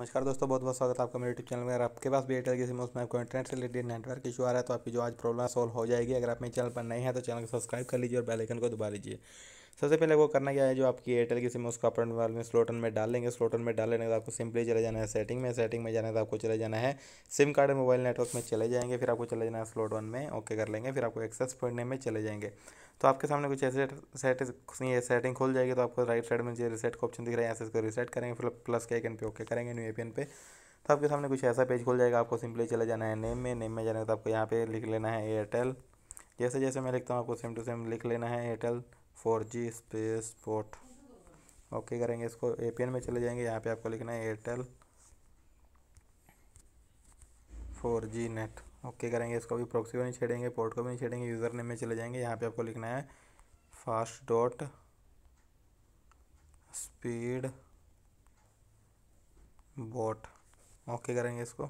नमस्कार दोस्तों बहुत बहुत स्वागत है आपका मेरे यूट्यूब चैनल में अगर आपके पास भी एयरटेल की सिम उसमें आपको इंटरनेट से रिलेटेड नेटवर्क इशू आ रहा है तो आपकी जो आज प्रॉब्लम सॉल्व हो जाएगी अगर आप मेरे चैनल पर नए हैं तो चैनल को सब्सक्राइब कर लीजिए और बेल आइकन को दबा लीजिए सबसे पहले वो करना क्या है जो आपकी एयरटेल की सिम उसको अपन वाल में स्लोटन में डाल लेंगे स्लोटन में डाल लेने के बाद आपको सिंपली चले जाना है सेटिंग में सेटिंग में जाने के आपको चले जाना है सिम कार्ड में मोबाइल नेटवर्क में चले जाएंगे फिर आपको चले जाना है स्लोट वन में ओके कर लेंगे फिर आपको एक्सेस पॉइंट में चले जाएंगे तो आपके सामने कुछ ऐसे सेट ये सेटिंग खोल जाएगी तो आपको राइट साइड में जो रिसेट का ऑप्शन दिख रहा है ऐसे इसको रिसेट करेंगे फिर प्लस के एन पे ओके करेंगे न्यू एपियन पे तो आपके सामने कुछ ऐसा पेज खोल जाएगा आपको सिंपली चले जाना है नेम में नेम में जाना है तो आपको यहाँ पे लिख लेना है एयरटेल जैसे जैसे मैं लिखता हूँ आपको सेम टू सेम लिख लेना है Airtel four G space port okay करेंगे इसको ए में चले जाएंगे यहाँ पे आपको लिखना है Airtel four G net okay करेंगे इसको भी प्रोक्सी को नहीं छेड़ेंगे पोर्ट को भी नहीं छेड़ेंगे यूज़र नेम में चले जाएंगे यहाँ पे आपको लिखना है fast dot speed boat okay करेंगे इसको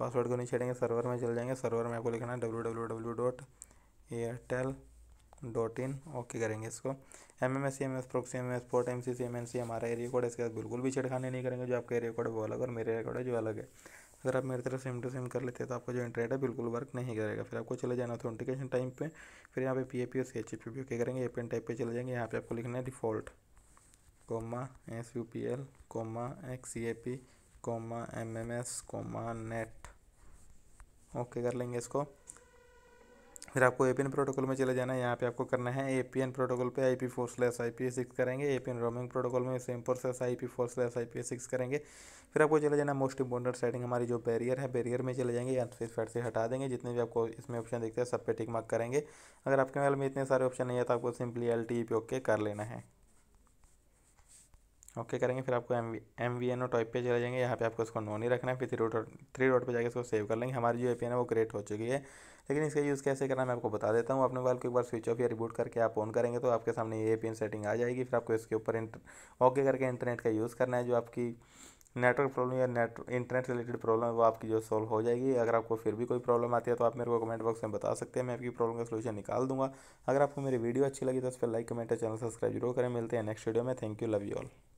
पासवर्ड को नहीं छेड़ेंगे सर्वर में चले जाएंगे सर्वर में आपको लिखना है W W W dot Airtel dot in okay करेंगे इसको M M S C M S proxy M S fort M C C M N C हमारा एरिया कोड इसके साथ बिल्कुल भी छेड़खानी नहीं करेंगे जो आपका एरिया कोड है वो अलग और मेरे एरिया कोड है जो अलग है अगर आप मेरी तरफ सेम टू सेम कर लेते हैं तो आपका जो इंटरनेट है बिल्कुल वर्क नहीं करेगा फिर आपको चले जाना ऑथेंटिकेशन टाइम पर फिर यहाँ पे पी ए पी और सी एच पी ओके करेंगे ए पी एन टाइप पर चले जाएंगे यहाँ पे आपको लिखना है default comma S U P L comma X C A P comma M M S comma net okay कर लेंगे इसको फिर आपको ए प्रोटोकॉल में चले जाना है यहाँ पे आपको करना है ए पी एन प्रोटोकॉल पे I P four slash I P A six करेंगे A P N roaming protocol में same process I P four slash I P A six करेंगे फिर आपको चले जाना मोस्ट इंपॉर्टेंट सेटिंग हमारी जो बैरियर है बैरियर में चले जाएंगे या फिर फैट से हटा देंगे जितने भी आपको इसमें ऑप्शन देखते हैं सब पे टिक मार्क करेंगे अगर आपके मोबाइल में इतने सारे ऑप्शन नहीं है तो आपको simply L T P okay कर लेना है ओके करेंगे फिर आपको M V M V N O type पर चले जाएंगे यहाँ पे आपको इसको नो नहीं रखना है फिर थ्री डॉट थ्री डॉट पर जाकर इसको सेव कर लेंगे हमारी जो ए पी एन है वो क्रिएट हो चुकी है लेकिन इसका यूज़ कैसे करना मैं आपको बता देता हूँ अपने मोबाइल को एक बार स्विच ऑफ या रिबूट करके आप ऑन करेंगे तो आपके सामने ये ए पी एन सेटिंग आ जाएगी फिर आपको इसके ऊपर ओके करके इंटरनेट का यूज़ करना है जो आपकी नेटवर्क प्रॉब्लम या नेट इंटरनेट रिलेटेड प्रॉब्लम है वो आपकी जो सॉल्व हो जाएगी अगर आपको फिर भी कोई प्रॉब्लम आती है तो आप मेरे को कमेंट बॉक्स में बता सकते हैं मैं आपकी प्रॉब्लम का सोल्यूशन निकाल दूंगा अगर आपको मेरी वीडियो अच्छी लगी तो उस पर लाइक कमेंट और चैनल सब्सक्राइब जरूर करें मिलते हैं नेक्स्ट वीडियो में thank you love you all